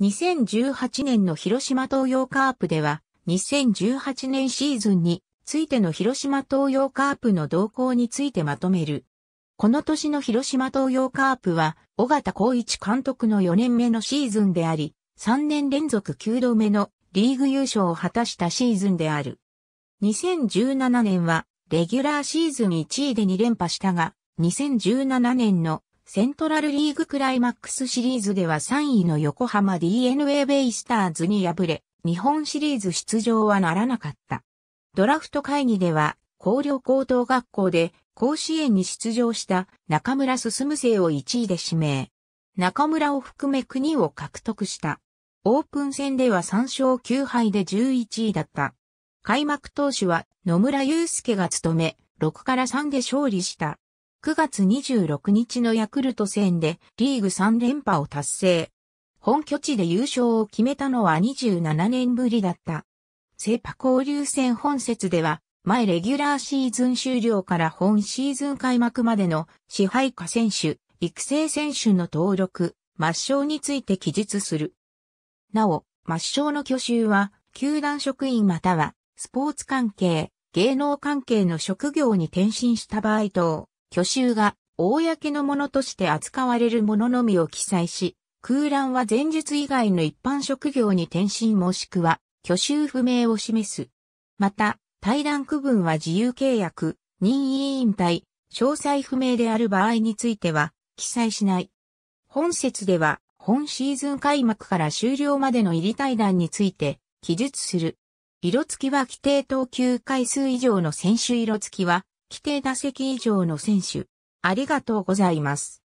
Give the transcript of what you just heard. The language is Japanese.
2018年の広島東洋カープでは、2018年シーズンについての広島東洋カープの動向についてまとめる。この年の広島東洋カープは、尾形光一監督の4年目のシーズンであり、3年連続9度目のリーグ優勝を果たしたシーズンである。2017年は、レギュラーシーズン1位で2連覇したが、2017年のセントラルリーグクライマックスシリーズでは3位の横浜 DNA ベイスターズに敗れ、日本シリーズ出場はならなかった。ドラフト会議では、広陵高等学校で甲子園に出場した中村進生を1位で指名。中村を含め国を獲得した。オープン戦では3勝9敗で11位だった。開幕投手は野村祐介が務め、6から3で勝利した。9月26日のヤクルト戦でリーグ3連覇を達成。本拠地で優勝を決めたのは27年ぶりだった。セパ交流戦本節では、前レギュラーシーズン終了から本シーズン開幕までの支配下選手、育成選手の登録、抹消について記述する。なお、抹消の去就は、球団職員または、スポーツ関係、芸能関係の職業に転身した場合等、挙手が公のものとして扱われるもののみを記載し、空欄は前述以外の一般職業に転身もしくは、挙手不明を示す。また、対談区分は自由契約、任意引退、詳細不明である場合については、記載しない。本説では、本シーズン開幕から終了までの入り対談について、記述する。色付きは規定投球回数以上の選手色付きは、規定打席以上の選手。ありがとうございます。